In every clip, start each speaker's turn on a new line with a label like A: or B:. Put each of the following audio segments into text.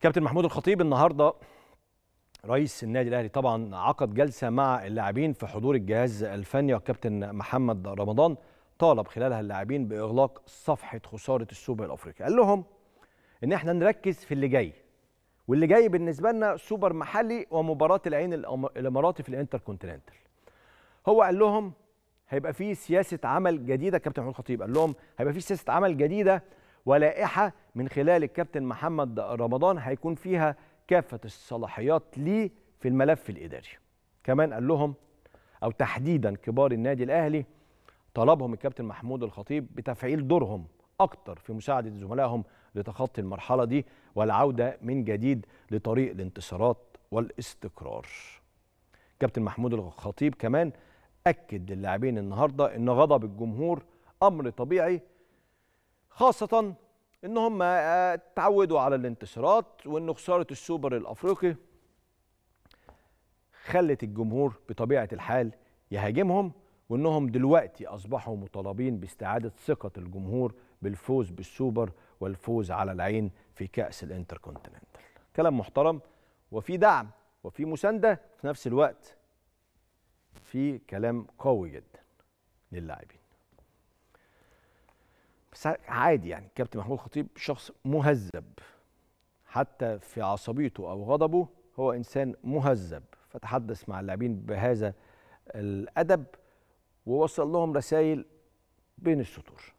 A: كابتن محمود الخطيب النهارده رئيس النادي الاهلي طبعا عقد جلسه مع اللاعبين في حضور الجهاز الفني والكابتن محمد رمضان طالب خلالها اللاعبين باغلاق صفحه خساره السوبر الافريقي قال لهم ان احنا نركز في اللي جاي واللي جاي بالنسبه لنا سوبر محلي ومباراه العين الاماراتي في الانتركونتيننتال هو قال لهم هيبقى في سياسه عمل جديده كابتن محمود الخطيب قال لهم هيبقى في سياسه عمل جديده ولائحه من خلال الكابتن محمد رمضان هيكون فيها كافه الصلاحيات ليه في الملف الاداري. كمان قال لهم او تحديدا كبار النادي الاهلي طلبهم الكابتن محمود الخطيب بتفعيل دورهم اكتر في مساعده زملائهم لتخطي المرحله دي والعوده من جديد لطريق الانتصارات والاستقرار. كابتن محمود الخطيب كمان اكد للاعبين النهارده ان غضب الجمهور امر طبيعي خاصة ان هم اتعودوا آه، على الانتصارات وان خسارة السوبر الافريقي خلت الجمهور بطبيعة الحال يهاجمهم وانهم دلوقتي اصبحوا مطالبين باستعادة ثقة الجمهور بالفوز بالسوبر والفوز على العين في كأس الانتركونتيننتال كلام محترم وفي دعم وفي مساندة في نفس الوقت في كلام قوي جدا للاعبين عادي يعني كابتن محمود خطيب شخص مهذب حتى في عصبيته او غضبه هو انسان مهذب فتحدث مع اللاعبين بهذا الادب ووصل لهم رسائل بين السطور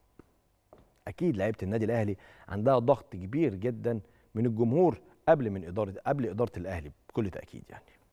A: اكيد لعيبه النادي الاهلي عندها ضغط كبير جدا من الجمهور قبل من اداره قبل اداره الاهلي بكل تاكيد يعني